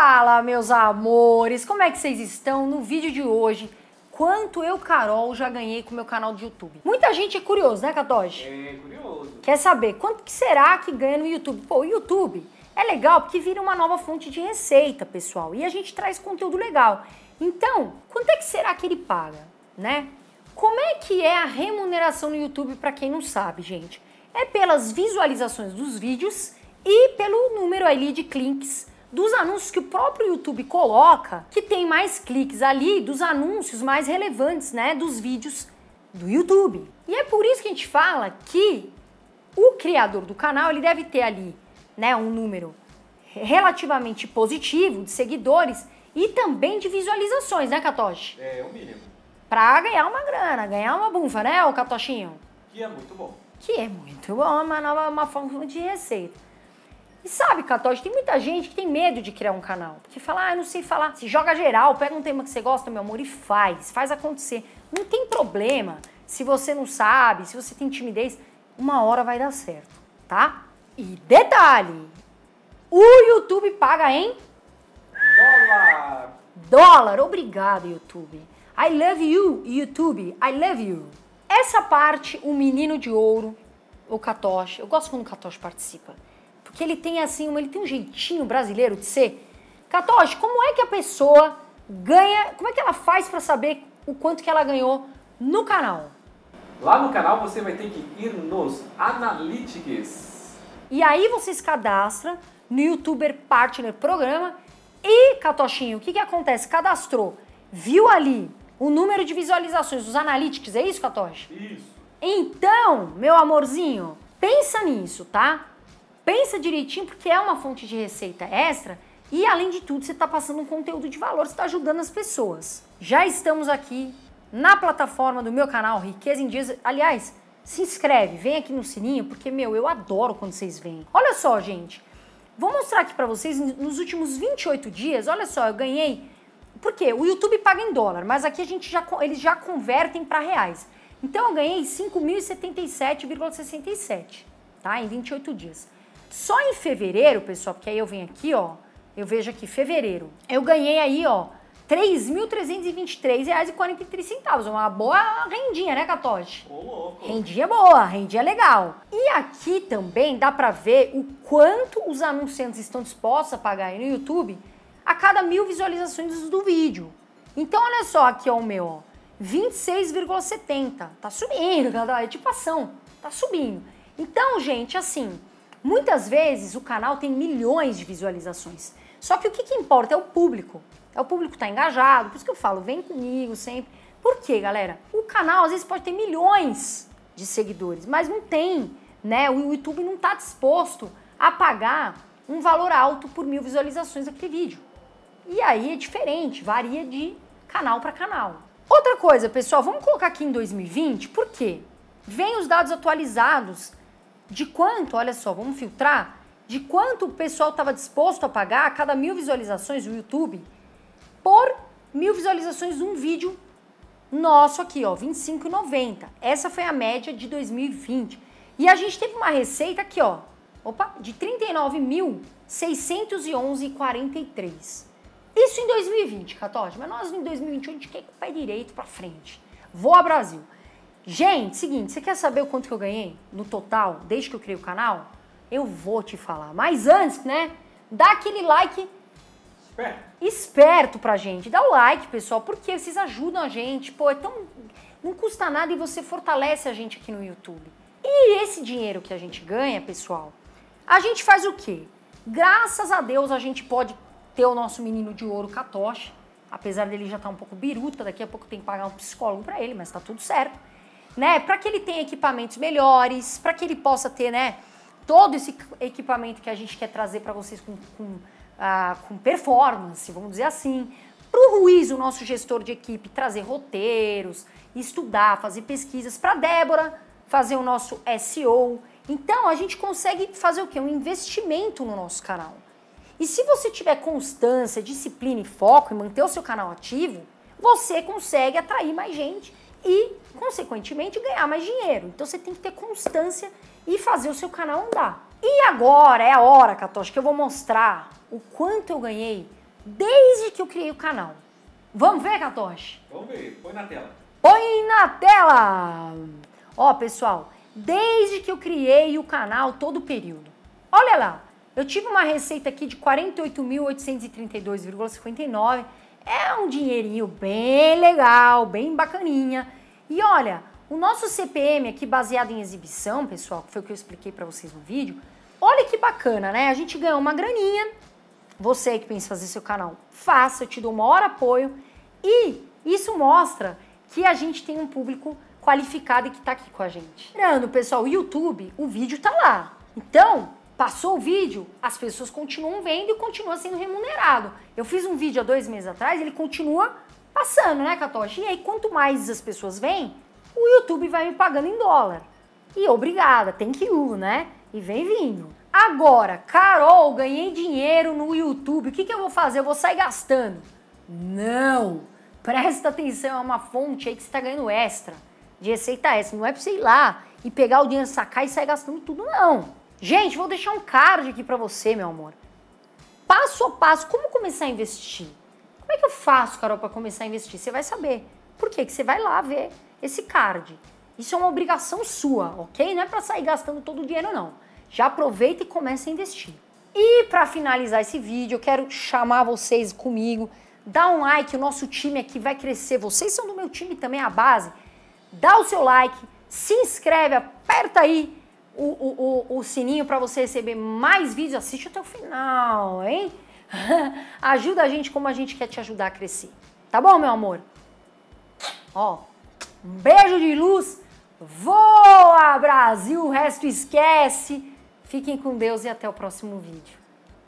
Fala, meus amores, como é que vocês estão? No vídeo de hoje, quanto eu, Carol, já ganhei com o meu canal de YouTube? Muita gente é curioso, né, Katoshi? É, curioso. Quer saber quanto que será que ganha no YouTube? Pô, o YouTube é legal porque vira uma nova fonte de receita, pessoal, e a gente traz conteúdo legal. Então, quanto é que será que ele paga, né? Como é que é a remuneração no YouTube para quem não sabe, gente? É pelas visualizações dos vídeos e pelo número ali de cliques dos anúncios que o próprio YouTube coloca, que tem mais cliques ali dos anúncios mais relevantes, né, dos vídeos do YouTube. E é por isso que a gente fala que o criador do canal, ele deve ter ali, né, um número relativamente positivo de seguidores e também de visualizações, né, Katoshi? É, é o mínimo. Pra ganhar uma grana, ganhar uma bunfa, né, o Katoshinho? Que é muito bom. Que é muito bom, uma nova uma forma de receita. E sabe, Catote, tem muita gente que tem medo de criar um canal. Que fala, ah, eu não sei falar. Se joga geral, pega um tema que você gosta, meu amor, e faz. Faz acontecer. Não tem problema se você não sabe, se você tem timidez. Uma hora vai dar certo, tá? E detalhe, o YouTube paga em... Dólar! Dólar, obrigado, YouTube. I love you, YouTube. I love you. Essa parte, o menino de ouro, o Katoshi. Eu gosto quando o Katoshi participa porque ele tem assim, uma, ele tem um jeitinho brasileiro de ser. Catoche, como é que a pessoa ganha, como é que ela faz para saber o quanto que ela ganhou no canal? Lá no canal você vai ter que ir nos Analytics. E aí você se cadastra no YouTuber Partner Programa e, Catochinho, o que, que acontece? Cadastrou, viu ali o número de visualizações, os Analytics, é isso, Catoche? Isso. Então, meu amorzinho, pensa nisso, tá? Pensa direitinho, porque é uma fonte de receita extra e, além de tudo, você está passando um conteúdo de valor, você está ajudando as pessoas. Já estamos aqui na plataforma do meu canal Riqueza em Dias. Aliás, se inscreve, vem aqui no sininho, porque, meu, eu adoro quando vocês vêm. Olha só, gente. Vou mostrar aqui para vocês, nos últimos 28 dias, olha só, eu ganhei... Por quê? O YouTube paga em dólar, mas aqui a gente já, eles já convertem para reais. Então eu ganhei 5.077,67, tá? Em 28 dias. Só em fevereiro, pessoal, porque aí eu venho aqui, ó, eu vejo aqui fevereiro. Eu ganhei aí, ó, R$ 3.323,43. Uma boa rendinha, né, Catote? Oh, rendinha boa, rendinha legal. E aqui também dá para ver o quanto os anunciantes estão dispostos a pagar aí no YouTube a cada mil visualizações do vídeo. Então, olha só aqui, ó, o meu, 26,70. Tá subindo, galera. É tipo ação. Tá subindo. Então, gente, assim, Muitas vezes o canal tem milhões de visualizações. Só que o que, que importa é o público. É o público que está engajado, por isso que eu falo, vem comigo sempre. Por quê, galera? O canal às vezes pode ter milhões de seguidores, mas não tem, né? O YouTube não está disposto a pagar um valor alto por mil visualizações daquele vídeo. E aí é diferente, varia de canal para canal. Outra coisa, pessoal, vamos colocar aqui em 2020, por quê? Vem os dados atualizados de quanto, olha só, vamos filtrar, de quanto o pessoal estava disposto a pagar a cada mil visualizações do YouTube por mil visualizações de um vídeo nosso aqui, ó, 25,90. Essa foi a média de 2020. E a gente teve uma receita aqui, ó, opa, de 39.611,43. Isso em 2020, Catote, mas nós em 2021 a gente quer com o pé direito para frente. Vou a Brasil! Gente, seguinte, você quer saber o quanto que eu ganhei no total desde que eu criei o canal? Eu vou te falar. Mas antes, né? Dá aquele like esperto, esperto pra gente. Dá o like, pessoal, porque vocês ajudam a gente. Pô, é tão. Não custa nada e você fortalece a gente aqui no YouTube. E esse dinheiro que a gente ganha, pessoal, a gente faz o quê? Graças a Deus a gente pode ter o nosso menino de ouro, Katoshi. Apesar dele já estar tá um pouco biruta, daqui a pouco tem que pagar um psicólogo para ele, mas tá tudo certo né, para que ele tenha equipamentos melhores, para que ele possa ter, né, todo esse equipamento que a gente quer trazer para vocês com, com, ah, com performance, vamos dizer assim, para o Ruiz, o nosso gestor de equipe, trazer roteiros, estudar, fazer pesquisas. Para Débora, fazer o nosso SEO. Então, a gente consegue fazer o quê? Um investimento no nosso canal. E se você tiver constância, disciplina e foco e manter o seu canal ativo, você consegue atrair mais gente e, consequentemente, ganhar mais dinheiro. Então você tem que ter constância e fazer o seu canal andar. E agora é a hora, Catoche, que eu vou mostrar o quanto eu ganhei desde que eu criei o canal. Vamos ver, Catoche? Vamos ver, põe na tela. Põe na tela! Ó, pessoal, desde que eu criei o canal todo o período. Olha lá, eu tive uma receita aqui de 48.832,59 é um dinheirinho bem legal, bem bacaninha. E olha, o nosso CPM aqui baseado em exibição, pessoal, que foi o que eu expliquei para vocês no vídeo. Olha que bacana, né? A gente ganhou uma graninha. Você que pensa fazer seu canal, faça, eu te dou o maior apoio. E isso mostra que a gente tem um público qualificado e que está aqui com a gente. Lembrando, pessoal, o YouTube, o vídeo está lá. Então, Passou o vídeo, as pessoas continuam vendo e continua sendo remunerado. Eu fiz um vídeo há dois meses atrás, ele continua passando, né, Catoche? E aí, quanto mais as pessoas vêm, o YouTube vai me pagando em dólar. E obrigada, tem que ir, né? E vem vindo. Agora, Carol, ganhei dinheiro no YouTube, o que, que eu vou fazer? Eu vou sair gastando. Não! Presta atenção, é uma fonte aí que você está ganhando extra de receita extra. Não é para você ir lá e pegar o dinheiro, sacar e sair gastando tudo, não. Gente, vou deixar um card aqui para você, meu amor. Passo a passo, como começar a investir? Como é que eu faço, Carol, para começar a investir? Você vai saber. Por quê? Que você vai lá ver esse card. Isso é uma obrigação sua, ok? Não é para sair gastando todo o dinheiro, não. Já aproveita e começa a investir. E para finalizar esse vídeo, eu quero chamar vocês comigo. Dá um like, o nosso time aqui vai crescer. Vocês são do meu time também, a base. Dá o seu like, se inscreve, aperta aí o, o, o sininho para você receber mais vídeos, assiste até o final, hein? Ajuda a gente como a gente quer te ajudar a crescer. Tá bom, meu amor? Ó, um beijo de luz. Voa, Brasil! O resto esquece. Fiquem com Deus e até o próximo vídeo.